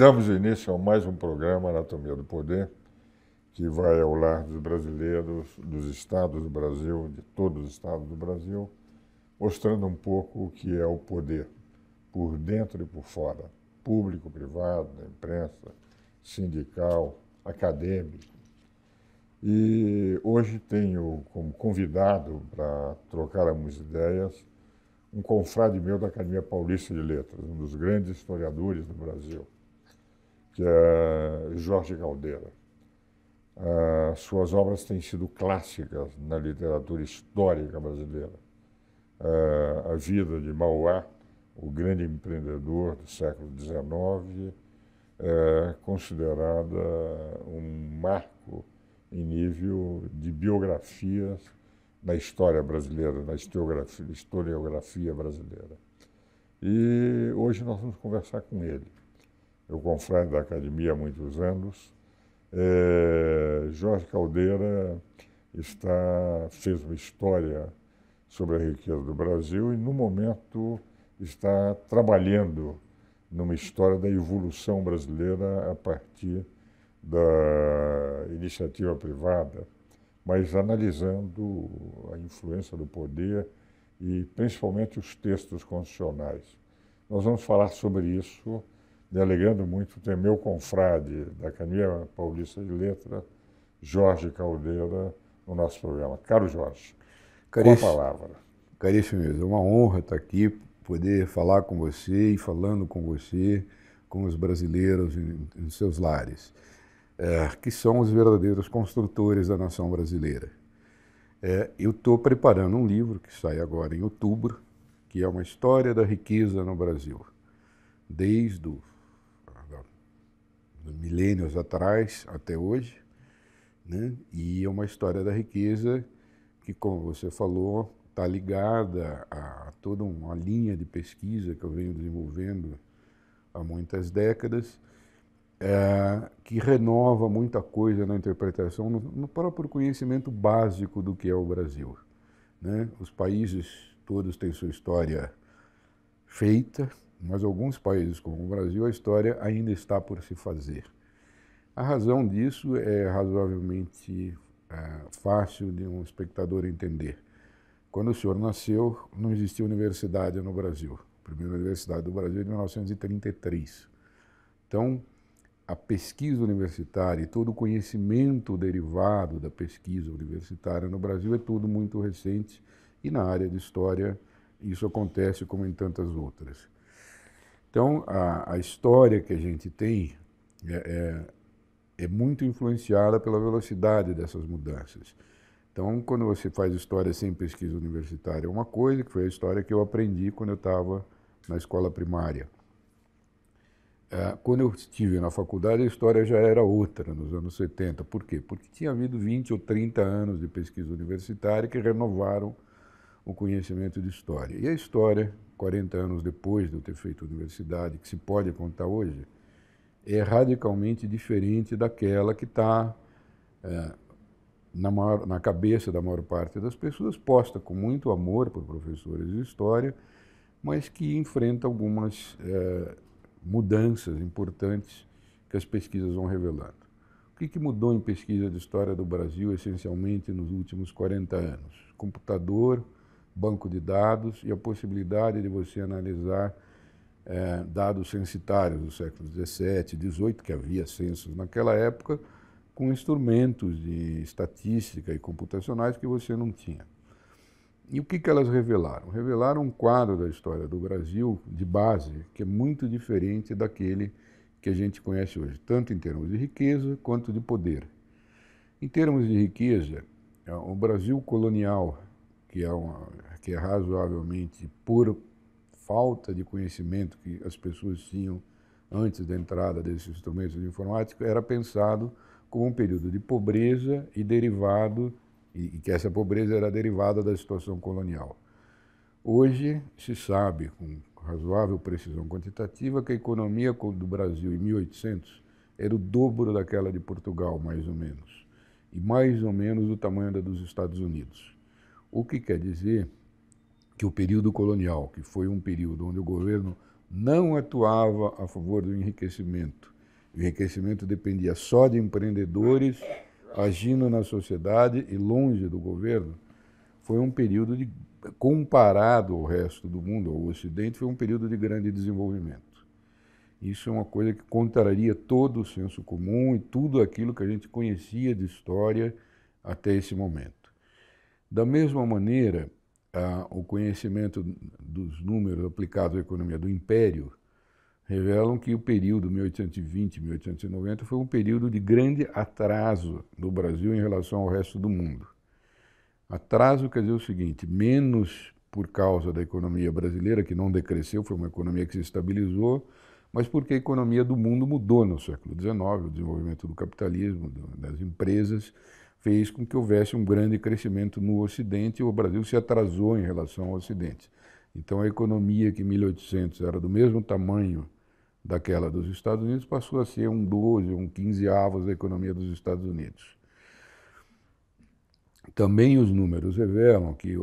damos início a mais um programa Anatomia do Poder, que vai ao lar dos brasileiros, dos estados do Brasil, de todos os estados do Brasil, mostrando um pouco o que é o poder, por dentro e por fora, público, privado, imprensa, sindical, acadêmico. E hoje tenho como convidado para trocar algumas ideias um confrade meu da Academia Paulista de Letras, um dos grandes historiadores do Brasil que é Jorge Caldeira. Ah, suas obras têm sido clássicas na literatura histórica brasileira. Ah, a vida de Mauá, o grande empreendedor do século XIX, é considerada um marco em nível de biografias na história brasileira, na historiografia, historiografia brasileira. E hoje nós vamos conversar com ele. Eu confrade da academia há muitos anos, é, Jorge Caldeira está, fez uma história sobre a riqueza do Brasil e, no momento, está trabalhando numa história da evolução brasileira a partir da iniciativa privada, mas analisando a influência do poder e principalmente os textos constitucionais. Nós vamos falar sobre isso delegando muito, tem meu confrade da Academia Paulista de Letra, Jorge Caldeira, no nosso programa. Caro Jorge, Caríssimo, com a palavra. Caríssimo, é uma honra estar aqui, poder falar com você e falando com você, com os brasileiros em, em seus lares, é, que são os verdadeiros construtores da nação brasileira. É, eu estou preparando um livro que sai agora em outubro, que é uma história da riqueza no Brasil, desde o milênios atrás até hoje, né? e é uma história da riqueza que, como você falou, está ligada a toda uma linha de pesquisa que eu venho desenvolvendo há muitas décadas, é, que renova muita coisa na interpretação, no, no, próprio conhecimento básico do que é o Brasil. Né? Os países todos têm sua história feita, mas alguns países como o Brasil, a história ainda está por se fazer. A razão disso é razoavelmente é, fácil de um espectador entender. Quando o senhor nasceu, não existia universidade no Brasil. A primeira universidade do Brasil é de 1933. Então, a pesquisa universitária e todo o conhecimento derivado da pesquisa universitária no Brasil é tudo muito recente e na área de história isso acontece como em tantas outras. Então, a, a história que a gente tem é, é, é muito influenciada pela velocidade dessas mudanças. Então, quando você faz história sem pesquisa universitária, é uma coisa que foi a história que eu aprendi quando eu estava na escola primária. É, quando eu estive na faculdade, a história já era outra, nos anos 70. Por quê? Porque tinha havido 20 ou 30 anos de pesquisa universitária que renovaram o conhecimento de história. E a história, 40 anos depois de eu ter feito universidade, que se pode contar hoje, é radicalmente diferente daquela que está é, na, maior, na cabeça da maior parte das pessoas, posta com muito amor por professores de história, mas que enfrenta algumas é, mudanças importantes que as pesquisas vão revelando. O que, que, mudou em pesquisa de história do Brasil, essencialmente, nos últimos 40 anos? Computador, banco de dados e a possibilidade de você analisar é, dados censitários do século XVII, XVIII, que havia censos naquela época, com instrumentos de estatística e computacionais que você não tinha. E o que, que elas revelaram? Revelaram um quadro da história do Brasil de base que é muito diferente daquele que a gente conhece hoje, tanto em termos de riqueza quanto de poder. Em termos de riqueza, é, o Brasil colonial que é, uma, que é razoavelmente por falta de conhecimento que as pessoas tinham antes da entrada desses instrumentos de informática, era pensado como um período de pobreza e derivado, e, e que essa pobreza era derivada da situação colonial. Hoje se sabe, com razoável precisão quantitativa, que a economia do Brasil em 1800 era o dobro daquela de Portugal, mais ou menos, e mais ou menos o tamanho da dos Estados Unidos. O que quer dizer que o período colonial, que foi um período onde o governo não atuava a favor do enriquecimento, o enriquecimento dependia só de empreendedores agindo na sociedade e longe do governo, foi um período de, comparado ao resto do mundo, ao Ocidente, foi um período de grande desenvolvimento. Isso é uma coisa que contraria todo o senso comum e tudo aquilo que a gente conhecia de história até esse momento. Da mesma maneira, ah, o conhecimento dos números aplicados à economia do Império revelam que o período 1820-1890 foi um período de grande atraso do Brasil em relação ao resto do mundo. Atraso quer dizer o seguinte: menos por causa da economia brasileira, que não decresceu, foi uma economia que se estabilizou, mas porque a economia do mundo mudou no século XIX, o desenvolvimento do capitalismo, das empresas, fez com que houvesse um grande crescimento no Ocidente e o Brasil se atrasou em relação ao Ocidente. Então a economia que em 1800 era do mesmo tamanho daquela dos Estados Unidos passou a ser um 12, um 15 avos da economia dos Estados Unidos. Também os números revelam que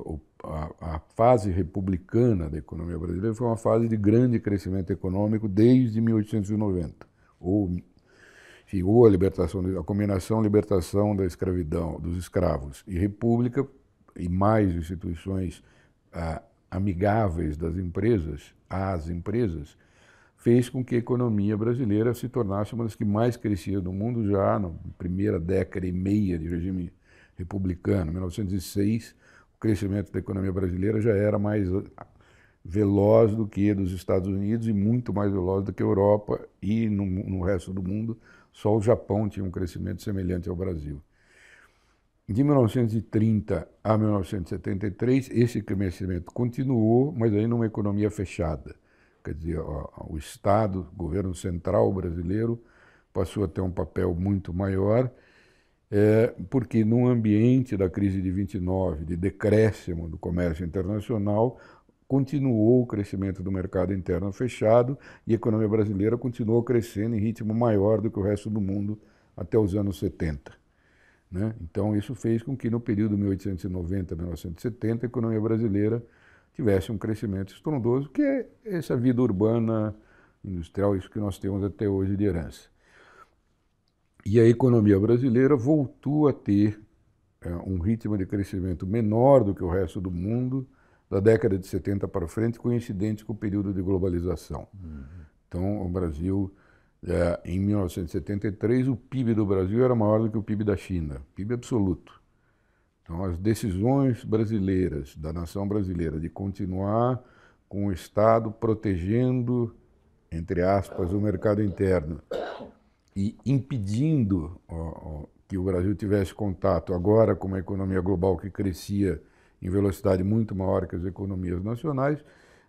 a, a fase republicana da economia brasileira foi uma fase de grande crescimento econômico desde 1890, ou Ficou a libertação, a combinação libertação da escravidão, dos escravos e república, e mais instituições ah, amigáveis das empresas, às empresas, fez com que a economia brasileira se tornasse uma das que mais crescia no mundo já na primeira década e meia de regime republicano, 1906, o crescimento da economia brasileira já era mais veloz do que dos Estados Unidos e muito mais veloz do que a Europa e no, no resto do mundo. Só o Japão tinha um crescimento semelhante ao Brasil. De 1930 a 1973, esse crescimento continuou, mas aí numa economia fechada. Quer dizer, o Estado, o governo central brasileiro, passou a ter um papel muito maior, é, porque num ambiente da crise de 29, de decréscimo do comércio internacional, continuou o crescimento do mercado interno fechado e a economia brasileira continuou crescendo em ritmo maior do que o resto do mundo até os anos 70. Né? Então, isso fez com que no período 1890-1970 a economia brasileira tivesse um crescimento estrondoso, que é essa vida urbana, industrial, isso que nós temos até hoje de herança. E a economia brasileira voltou a ter é, um ritmo de crescimento menor do que o resto do mundo, da década de 70 para frente, coincidente com o período de globalização. Uhum. Então, o Brasil, é, em 1973, o PIB do Brasil era maior do que o PIB da China, PIB absoluto. Então, as decisões brasileiras, da nação brasileira, de continuar com o Estado protegendo, entre aspas, o mercado interno e impedindo ó, ó, que o Brasil tivesse contato agora com uma economia global que crescia em velocidade muito maior que as economias nacionais,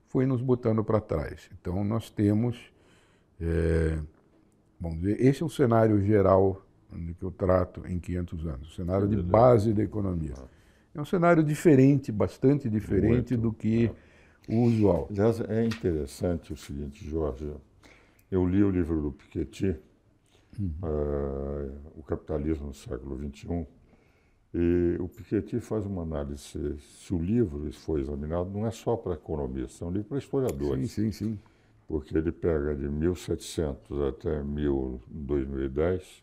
foi nos botando para trás. Então, nós temos, é, vamos dizer, esse é o cenário geral que eu trato em 500 anos, o cenário de base da economia. Ah. É um cenário diferente, bastante diferente muito, do que é. o usual. Aliás, é interessante o seguinte, Jorge, eu li o livro do Piketty, uhum. uh, O Capitalismo no Século XXI, e o Piketty faz uma análise, se o livro for examinado, não é só para economistas, é um livro para historiadores. Sim, sim, sim. Porque ele pega de 1700 até 2010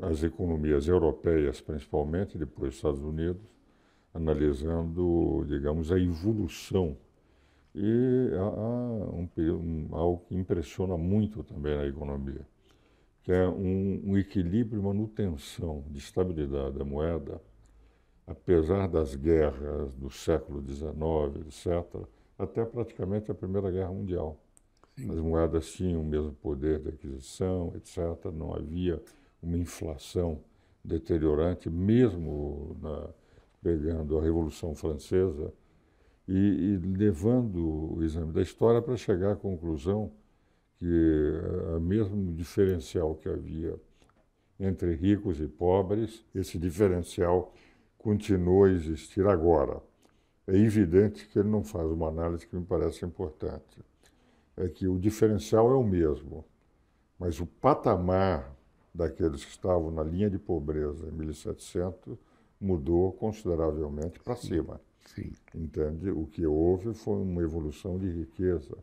as economias europeias, principalmente, depois dos Estados Unidos, analisando, digamos, a evolução. E há, um, um, algo que impressiona muito também na economia que é um, um equilíbrio e manutenção de estabilidade da moeda, apesar das guerras do século XIX, etc., até praticamente a Primeira Guerra Mundial. Sim. As moedas tinham o mesmo poder de aquisição, etc., não havia uma inflação deteriorante, mesmo na, pegando a Revolução Francesa e, e levando o exame da história para chegar à conclusão que o eh, mesmo diferencial que havia entre ricos e pobres, esse diferencial continua a existir agora. É evidente que ele não faz uma análise que me parece importante. É que o diferencial é o mesmo, mas o patamar daqueles que estavam na linha de pobreza em 1700 mudou consideravelmente para cima. Sim. Entende? O que houve foi uma evolução de riqueza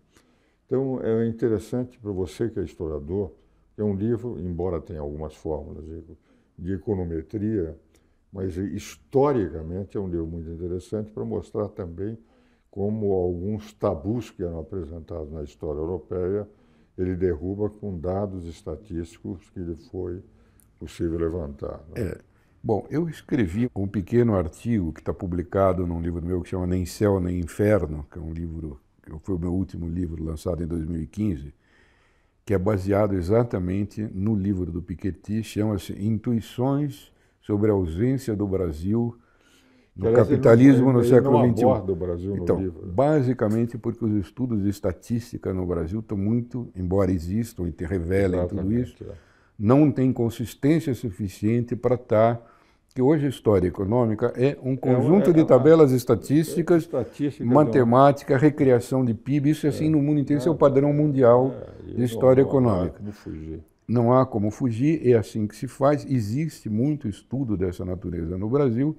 então, é interessante para você que é historiador, é um livro, embora tenha algumas fórmulas de, de econometria, mas historicamente é um livro muito interessante para mostrar também como alguns tabus que eram apresentados na história europeia ele derruba com dados estatísticos que lhe foi possível levantar. Né? É. Bom, eu escrevi um pequeno artigo que está publicado num livro meu que chama Nem Céu Nem Inferno, que é um livro foi o meu último livro lançado em 2015, que é baseado exatamente no livro do Piketty, chama-se Intuições sobre a ausência do Brasil no capitalismo não, no século XXI. O Brasil então, no livro. Né? basicamente porque os estudos de estatística no Brasil estão muito, embora existam e revelem exatamente, tudo isso, é. não têm consistência suficiente para estar tá que hoje história econômica é um é, conjunto é, é, de tabelas estatísticas, é, estatística matemática, do... recriação de PIB, isso é assim é. no mundo inteiro, isso é o ah, padrão mundial de história não, econômica. Não há como fugir. Não há como fugir, é assim que se faz. Existe muito estudo dessa natureza no Brasil,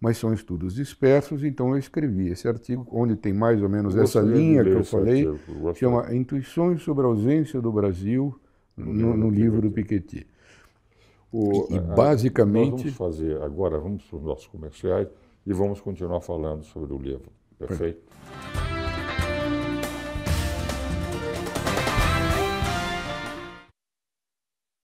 mas são estudos dispersos, então eu escrevi esse artigo, onde tem mais ou menos essa linha que eu falei, artigo, chama Intuições sobre a Ausência do Brasil no, no livro do Piketty. O, e, é, é, basicamente. Nós vamos fazer agora, vamos para os nossos comerciais e vamos continuar falando sobre o livro. Perfeito? Perfeito.